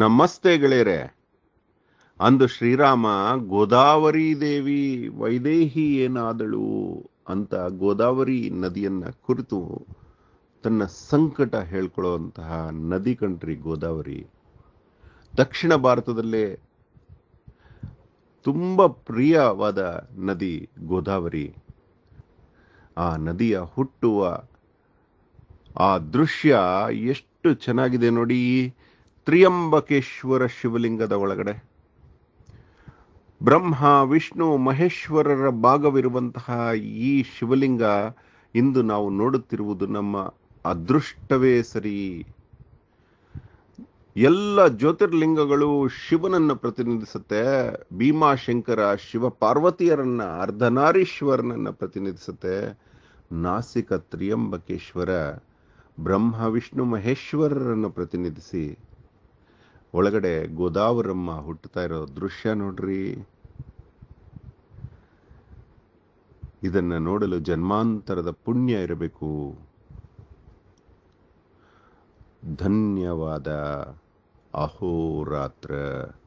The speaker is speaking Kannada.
ನಮಸ್ತೆ ಗೆಳೆಯರೆ ಅಂದು ಶ್ರೀರಾಮ ಗೋದಾವರಿ ದೇವಿ ವೈದೇಹಿ ಏನಾದಳು ಅಂತ ಗೋದಾವರಿ ನದಿಯನ್ನ ಕುರಿತು ತನ್ನ ಸಂಕಟ ಹೇಳ್ಕೊಳ್ಳುವಂತಹ ನದಿ ಕಂಟ್ರಿ ಗೋದಾವರಿ ದಕ್ಷಿಣ ಭಾರತದಲ್ಲೇ ತುಂಬ ಪ್ರಿಯವಾದ ನದಿ ಗೋದಾವರಿ ಆ ನದಿಯ ಹುಟ್ಟುವ ಆ ದೃಶ್ಯ ಎಷ್ಟು ಚೆನ್ನಾಗಿದೆ ನೋಡಿ ತ್ರಿಯಂಬಕೇಶ್ವರ ಶಿವಲಿಂಗದ ಒಳಗಡೆ ಬ್ರಹ್ಮ ವಿಷ್ಣು ಮಹೇಶ್ವರರ ಭಾಗವಿರುವಂತಹ ಈ ಶಿವಲಿಂಗ ಇಂದು ನಾವು ನೋಡುತ್ತಿರುವುದು ನಮ್ಮ ಅದೃಷ್ಟವೇ ಸರಿ ಎಲ್ಲ ಜ್ಯೋತಿರ್ಲಿಂಗಗಳು ಶಿವನನ್ನು ಪ್ರತಿನಿಧಿಸುತ್ತೆ ಭೀಮಾಶಂಕರ ಶಿವ ಪಾರ್ವತಿಯರನ್ನ ಅರ್ಧನಾರೀಶ್ವರನನ್ನ ಪ್ರತಿನಿಧಿಸುತ್ತೆ ನಾಸಿಕ ತ್ರಿಯಂಬಕೇಶ್ವರ ಬ್ರಹ್ಮ ವಿಷ್ಣು ಮಹೇಶ್ವರರನ್ನು ಪ್ರತಿನಿಧಿಸಿ ಒಳಗಡೆ ಗೋದಾವರಮ್ಮ ಹುಟ್ಟುತ್ತಾ ಇರೋ ದೃಶ್ಯ ನೋಡ್ರಿ ಇದನ್ನು ನೋಡಲು ಜನ್ಮಾಂತರದ ಪುಣ್ಯ ಇರಬೇಕು ಧನ್ಯವಾದ ಅಹೋರಾತ್ರ